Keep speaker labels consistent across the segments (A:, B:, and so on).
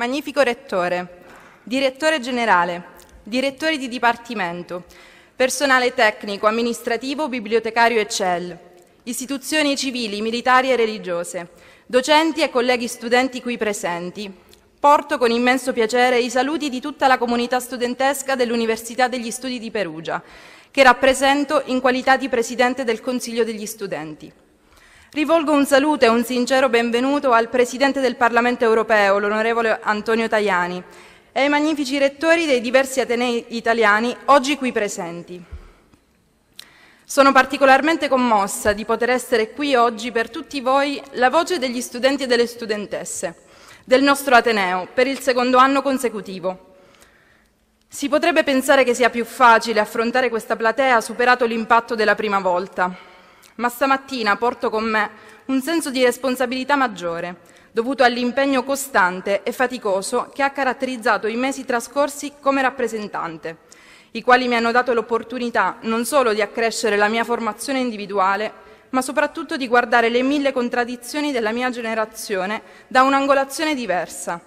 A: magnifico rettore, direttore generale, direttori di dipartimento, personale tecnico, amministrativo, bibliotecario e CEL, istituzioni civili, militari e religiose, docenti e colleghi studenti qui presenti. Porto con immenso piacere i saluti di tutta la comunità studentesca dell'Università degli Studi di Perugia, che rappresento in qualità di Presidente del Consiglio degli Studenti. Rivolgo un saluto e un sincero benvenuto al Presidente del Parlamento europeo, l'onorevole Antonio Tajani, e ai magnifici rettori dei diversi atenei italiani oggi qui presenti. Sono particolarmente commossa di poter essere qui oggi per tutti voi la voce degli studenti e delle studentesse del nostro Ateneo per il secondo anno consecutivo. Si potrebbe pensare che sia più facile affrontare questa platea superato l'impatto della prima volta, ma stamattina porto con me un senso di responsabilità maggiore, dovuto all'impegno costante e faticoso che ha caratterizzato i mesi trascorsi come rappresentante, i quali mi hanno dato l'opportunità non solo di accrescere la mia formazione individuale, ma soprattutto di guardare le mille contraddizioni della mia generazione da un'angolazione diversa.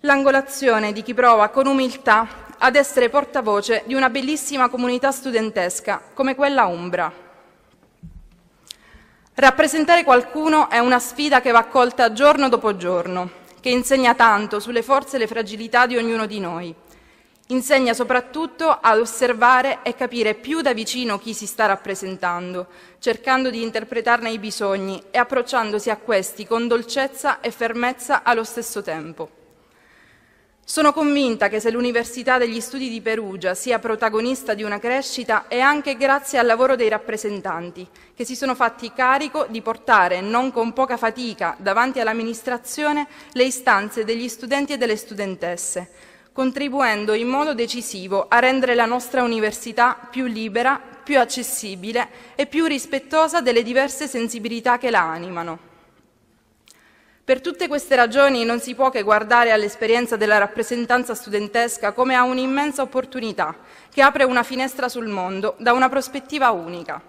A: L'angolazione di chi prova con umiltà ad essere portavoce di una bellissima comunità studentesca come quella Umbra. Rappresentare qualcuno è una sfida che va accolta giorno dopo giorno, che insegna tanto sulle forze e le fragilità di ognuno di noi. Insegna soprattutto ad osservare e capire più da vicino chi si sta rappresentando, cercando di interpretarne i bisogni e approcciandosi a questi con dolcezza e fermezza allo stesso tempo. Sono convinta che se l'Università degli Studi di Perugia sia protagonista di una crescita è anche grazie al lavoro dei rappresentanti, che si sono fatti carico di portare, non con poca fatica, davanti all'amministrazione le istanze degli studenti e delle studentesse, contribuendo in modo decisivo a rendere la nostra università più libera, più accessibile e più rispettosa delle diverse sensibilità che la animano. Per tutte queste ragioni non si può che guardare all'esperienza della rappresentanza studentesca come a un'immensa opportunità che apre una finestra sul mondo da una prospettiva unica.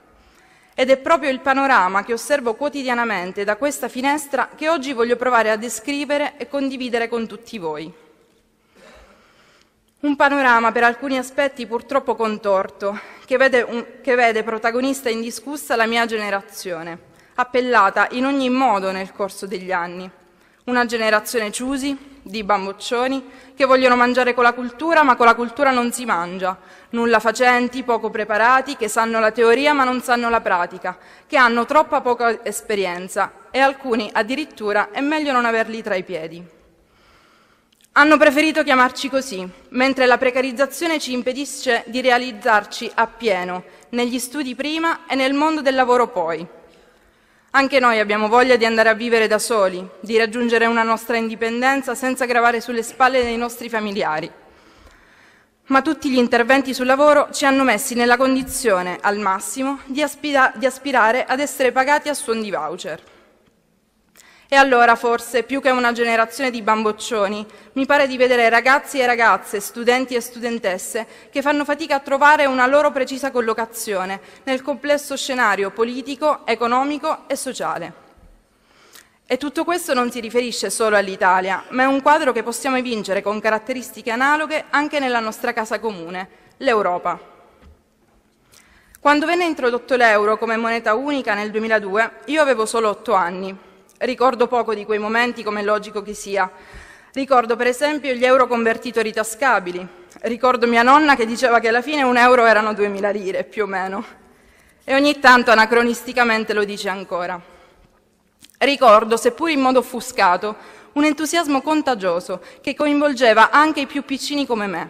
A: Ed è proprio il panorama che osservo quotidianamente da questa finestra che oggi voglio provare a descrivere e condividere con tutti voi. Un panorama per alcuni aspetti purtroppo contorto, che vede, un, che vede protagonista indiscussa la mia generazione appellata in ogni modo nel corso degli anni. Una generazione ciusi, di bamboccioni, che vogliono mangiare con la cultura, ma con la cultura non si mangia, nulla facenti, poco preparati, che sanno la teoria ma non sanno la pratica, che hanno troppa poca esperienza e alcuni addirittura è meglio non averli tra i piedi. Hanno preferito chiamarci così, mentre la precarizzazione ci impedisce di realizzarci appieno negli studi prima e nel mondo del lavoro poi. Anche noi abbiamo voglia di andare a vivere da soli, di raggiungere una nostra indipendenza senza gravare sulle spalle dei nostri familiari. Ma tutti gli interventi sul lavoro ci hanno messi nella condizione, al massimo, di, aspira- di aspirare ad essere pagati a suon di voucher. E allora forse, più che una generazione di bamboccioni, mi pare di vedere ragazzi e ragazze, studenti e studentesse, che fanno fatica a trovare una loro precisa collocazione nel complesso scenario politico, economico e sociale. E tutto questo non si riferisce solo all'Italia, ma è un quadro che possiamo evincere con caratteristiche analoghe anche nella nostra casa comune, l'Europa. Quando venne introdotto l'euro come moneta unica nel 2002, io avevo solo otto anni Ricordo poco di quei momenti, come è logico che sia. Ricordo per esempio gli euro convertito ritascabili. Ricordo mia nonna che diceva che alla fine un euro erano 2000 lire, più o meno. E ogni tanto anacronisticamente lo dice ancora. Ricordo, seppur in modo offuscato, un entusiasmo contagioso che coinvolgeva anche i più piccini come me.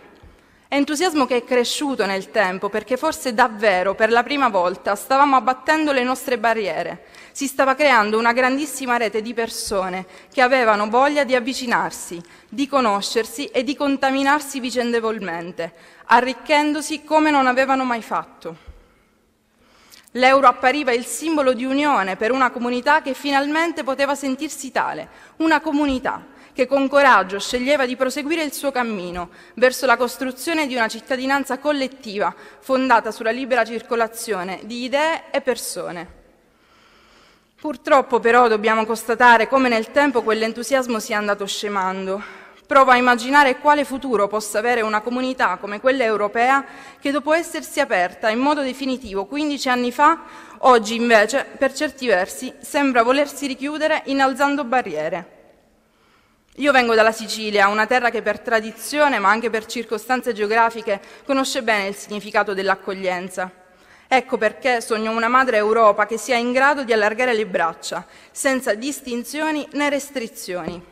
A: Entusiasmo che è cresciuto nel tempo perché forse davvero per la prima volta stavamo abbattendo le nostre barriere, si stava creando una grandissima rete di persone che avevano voglia di avvicinarsi, di conoscersi e di contaminarsi vicendevolmente, arricchendosi come non avevano mai fatto. L'euro appariva il simbolo di unione per una comunità che finalmente poteva sentirsi tale, una comunità che con coraggio sceglieva di proseguire il suo cammino verso la costruzione di una cittadinanza collettiva fondata sulla libera circolazione di idee e persone. Purtroppo però dobbiamo constatare come nel tempo quell'entusiasmo sia andato scemando. Provo a immaginare quale futuro possa avere una comunità come quella europea che dopo essersi aperta in modo definitivo 15 anni fa, oggi invece, per certi versi, sembra volersi richiudere innalzando barriere. Io vengo dalla Sicilia, una terra che per tradizione, ma anche per circostanze geografiche, conosce bene il significato dell'accoglienza. Ecco perché sogno una madre Europa che sia in grado di allargare le braccia, senza distinzioni né restrizioni.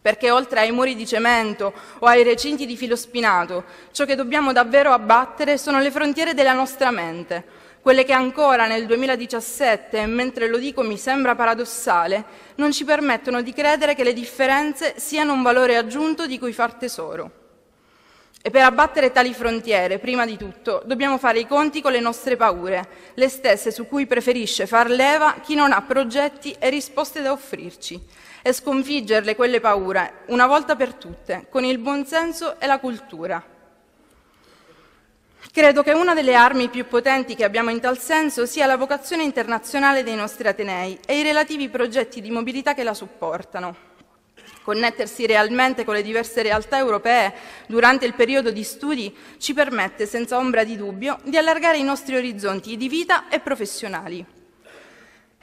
A: Perché oltre ai muri di cemento o ai recinti di filo spinato, ciò che dobbiamo davvero abbattere sono le frontiere della nostra mente, quelle che ancora nel 2017, mentre lo dico mi sembra paradossale, non ci permettono di credere che le differenze siano un valore aggiunto di cui far tesoro. E per abbattere tali frontiere, prima di tutto, dobbiamo fare i conti con le nostre paure, le stesse su cui preferisce far leva chi non ha progetti e risposte da offrirci, e sconfiggerle quelle paure, una volta per tutte, con il buonsenso e la cultura. Credo che una delle armi più potenti che abbiamo in tal senso sia la vocazione internazionale dei nostri Atenei e i relativi progetti di mobilità che la supportano. Connettersi realmente con le diverse realtà europee durante il periodo di studi ci permette, senza ombra di dubbio, di allargare i nostri orizzonti di vita e professionali.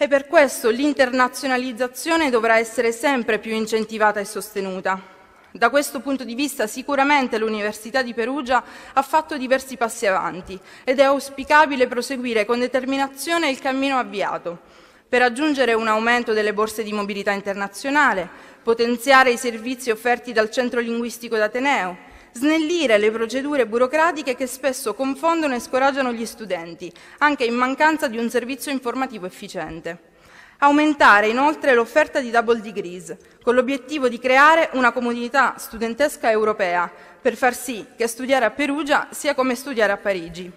A: E per questo l'internazionalizzazione dovrà essere sempre più incentivata e sostenuta. Da questo punto di vista sicuramente l'Università di Perugia ha fatto diversi passi avanti ed è auspicabile proseguire con determinazione il cammino avviato per raggiungere un aumento delle borse di mobilità internazionale, potenziare i servizi offerti dal centro linguistico d'Ateneo, snellire le procedure burocratiche che spesso confondono e scoraggiano gli studenti, anche in mancanza di un servizio informativo efficiente. Aumentare inoltre l'offerta di double degrees, con l'obiettivo di creare una comunità studentesca europea, per far sì che studiare a Perugia sia come studiare a Parigi.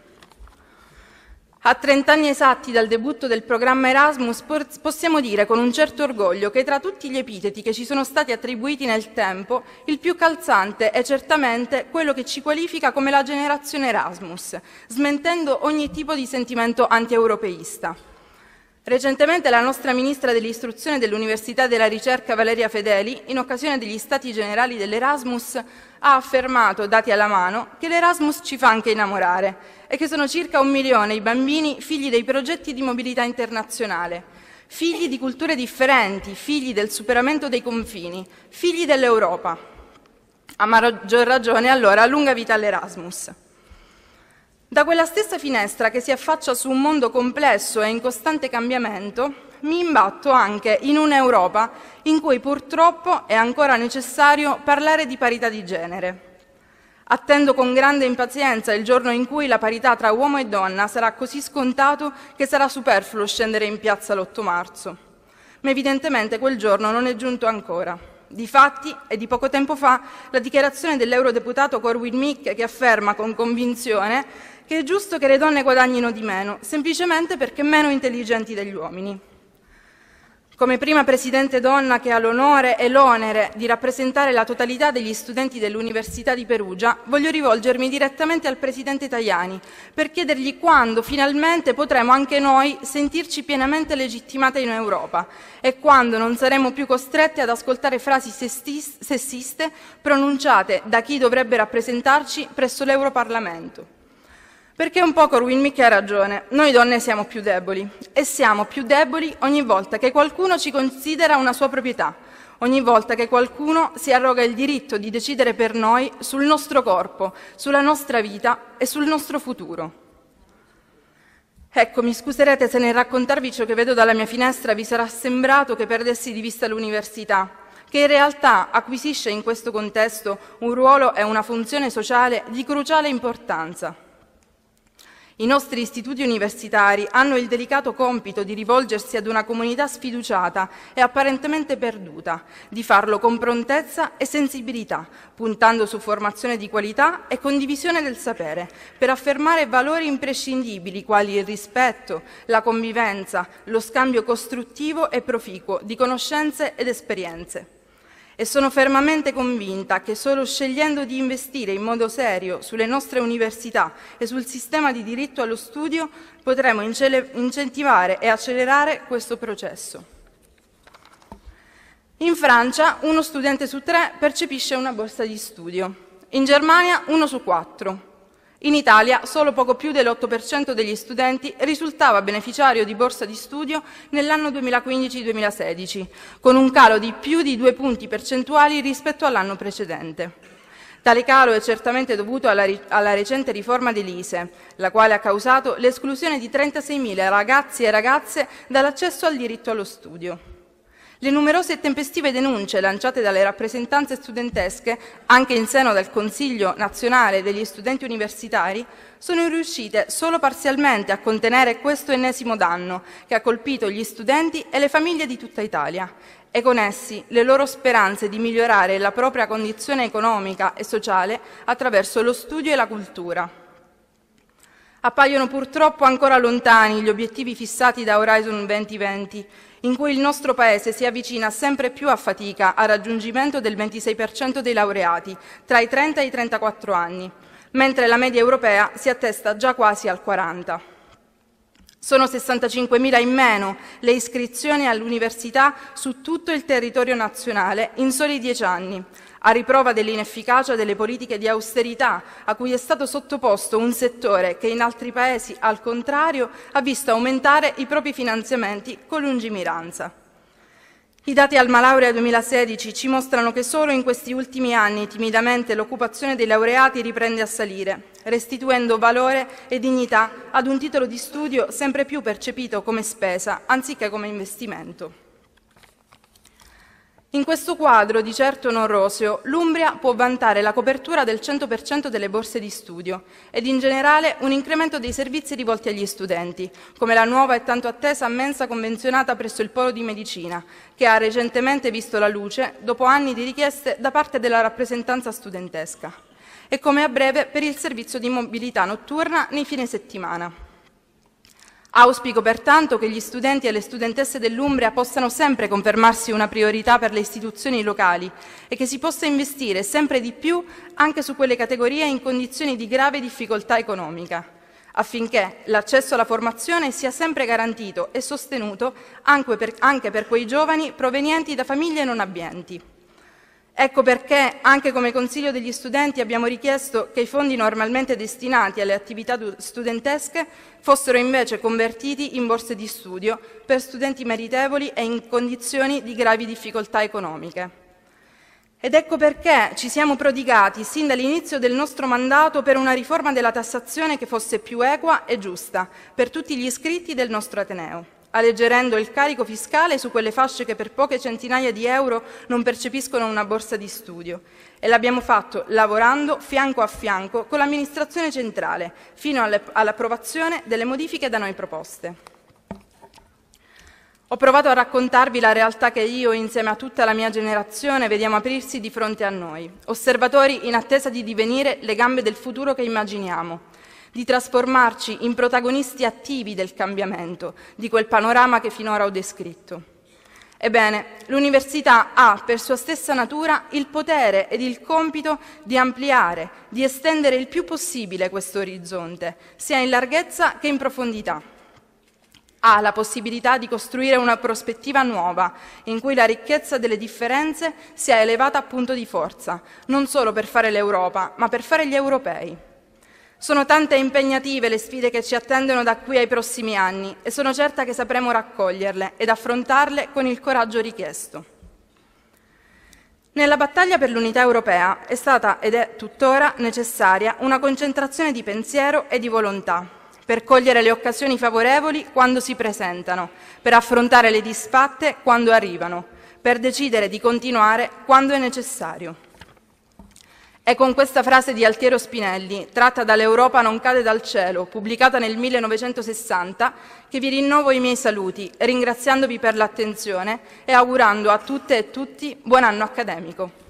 A: A 30 anni esatti dal debutto del programma Erasmus possiamo dire con un certo orgoglio che tra tutti gli epiteti che ci sono stati attribuiti nel tempo, il più calzante è certamente quello che ci qualifica come la generazione Erasmus, smentendo ogni tipo di sentimento anti-europeista. Recentemente la nostra Ministra dell'Istruzione, dell'Università e della Ricerca Valeria Fedeli, in occasione degli Stati Generali dell'Erasmus, ha affermato, dati alla mano, che l'Erasmus ci fa anche innamorare e che sono circa un milione i bambini figli dei progetti di mobilità internazionale, figli di culture differenti, figli del superamento dei confini, figli dell'Europa. A maggior ragione allora lunga vita all'Erasmus. Da quella stessa finestra che si affaccia su un mondo complesso e in costante cambiamento, mi imbatto anche in un'Europa in cui purtroppo è ancora necessario parlare di parità di genere. Attendo con grande impazienza il giorno in cui la parità tra uomo e donna sarà così scontato che sarà superfluo scendere in piazza l'8 marzo. Ma evidentemente quel giorno non è giunto ancora. Difatti, è di poco tempo fa la dichiarazione dell'eurodeputato Corwin Mick che afferma con convinzione che è giusto che le donne guadagnino di meno, semplicemente perché meno intelligenti degli uomini. Come prima presidente donna che ha l'onore e l'onere di rappresentare la totalità degli studenti dell'Università di Perugia, voglio rivolgermi direttamente al presidente Tajani per chiedergli quando finalmente potremo anche noi sentirci pienamente legittimate in Europa e quando non saremo più costrette ad ascoltare frasi sessiste pronunciate da chi dovrebbe rappresentarci presso l'Europarlamento. Perché un po' Corwin Mikke ha ragione, noi donne siamo più deboli e siamo più deboli ogni volta che qualcuno ci considera una sua proprietà, ogni volta che qualcuno si arroga il diritto di decidere per noi sul nostro corpo, sulla nostra vita e sul nostro futuro. Ecco, mi scuserete se nel raccontarvi ciò che vedo dalla mia finestra vi sarà sembrato che perdessi di vista l'università, che in realtà acquisisce in questo contesto un ruolo e una funzione sociale di cruciale importanza. I nostri istituti universitari hanno il delicato compito di rivolgersi ad una comunità sfiduciata e apparentemente perduta, di farlo con prontezza e sensibilità, puntando su formazione di qualità e condivisione del sapere, per affermare valori imprescindibili quali il rispetto, la convivenza, lo scambio costruttivo e proficuo di conoscenze ed esperienze e sono fermamente convinta che solo scegliendo di investire in modo serio sulle nostre università e sul sistema di diritto allo studio potremo incentivare e accelerare questo processo. In Francia uno studente su tre percepisce una borsa di studio, in Germania uno su quattro, in Italia solo poco più dell'8% degli studenti risultava beneficiario di borsa di studio nell'anno 2015-2016, con un calo di più di due punti percentuali rispetto all'anno precedente. Tale calo è certamente dovuto alla, alla recente riforma dell'ISE, la quale ha causato l'esclusione di 36.000 ragazzi e ragazze dall'accesso al diritto allo studio. Le numerose e tempestive denunce lanciate dalle rappresentanze studentesche, anche in seno del Consiglio nazionale degli studenti universitari, sono riuscite solo parzialmente a contenere questo ennesimo danno che ha colpito gli studenti e le famiglie di tutta Italia e con essi le loro speranze di migliorare la propria condizione economica e sociale attraverso lo studio e la cultura. Appaiono purtroppo ancora lontani gli obiettivi fissati da Horizon 2020, in cui il nostro Paese si avvicina sempre più a fatica al raggiungimento del 26% dei laureati tra i 30 e i 34 anni, mentre la media europea si attesta già quasi al 40%. Sono 65.000 in meno le iscrizioni all'università su tutto il territorio nazionale in soli dieci anni, a riprova dell'inefficacia delle politiche di austerità a cui è stato sottoposto un settore che in altri paesi, al contrario, ha visto aumentare i propri finanziamenti con lungimiranza. I dati al Malaurea 2016 ci mostrano che solo in questi ultimi anni timidamente l'occupazione dei laureati riprende a salire, restituendo valore e dignità ad un titolo di studio sempre più percepito come spesa anziché come investimento. In questo quadro, di certo non roseo, l'Umbria può vantare la copertura del 100% delle borse di studio ed in generale un incremento dei servizi rivolti agli studenti, come la nuova e tanto attesa mensa convenzionata presso il Polo di Medicina, che ha recentemente visto la luce dopo anni di richieste da parte della rappresentanza studentesca, e come a breve per il servizio di mobilità notturna nei fine settimana. Auspico pertanto che gli studenti e le studentesse dell'Umbria possano sempre confermarsi una priorità per le istituzioni locali e che si possa investire sempre di più anche su quelle categorie in condizioni di grave difficoltà economica affinché l'accesso alla formazione sia sempre garantito e sostenuto anche per, anche per, quei giovani provenienti da famiglie non abbienti. Ecco perché anche come Consiglio degli studenti abbiamo richiesto che i fondi normalmente destinati alle attività studentesche fossero invece convertiti in borse di studio per studenti meritevoli e in condizioni di gravi difficoltà economiche. Ed ecco perché ci siamo prodigati sin dall'inizio del nostro mandato per una riforma della tassazione che fosse più equa e giusta per tutti gli iscritti del nostro Ateneo alleggerendo il carico fiscale su quelle fasce che per poche centinaia di euro non percepiscono una borsa di studio. E l'abbiamo fatto lavorando fianco a fianco con l'amministrazione centrale, fino all'approvazione delle modifiche da noi proposte. Ho provato a raccontarvi la realtà che io, insieme a tutta la mia generazione, vediamo aprirsi di fronte a noi, osservatori in attesa di divenire le gambe del futuro che immaginiamo di trasformarci in protagonisti attivi del cambiamento, di quel panorama che finora ho descritto. Ebbene, l'università ha per sua stessa natura il potere ed il compito di ampliare, di estendere il più possibile questo orizzonte, sia in larghezza che in profondità. Ha la possibilità di costruire una prospettiva nuova, in cui la ricchezza delle differenze sia elevata a punto di forza, non solo per fare l'Europa, ma per fare gli europei. Sono tante e impegnative le sfide che ci attendono da qui ai prossimi anni e sono certa che sapremo raccoglierle ed affrontarle con il coraggio richiesto. Nella battaglia per l'unità europea è stata ed è tuttora necessaria una concentrazione di pensiero e di volontà per cogliere le occasioni favorevoli quando si presentano, per affrontare le disfatte quando arrivano, per decidere di continuare quando è necessario. È con questa frase di Altiero Spinelli, tratta dall'Europa non cade dal cielo, pubblicata nel 1960, che vi rinnovo i miei saluti, ringraziandovi per l'attenzione e augurando a tutte e tutti buon anno accademico.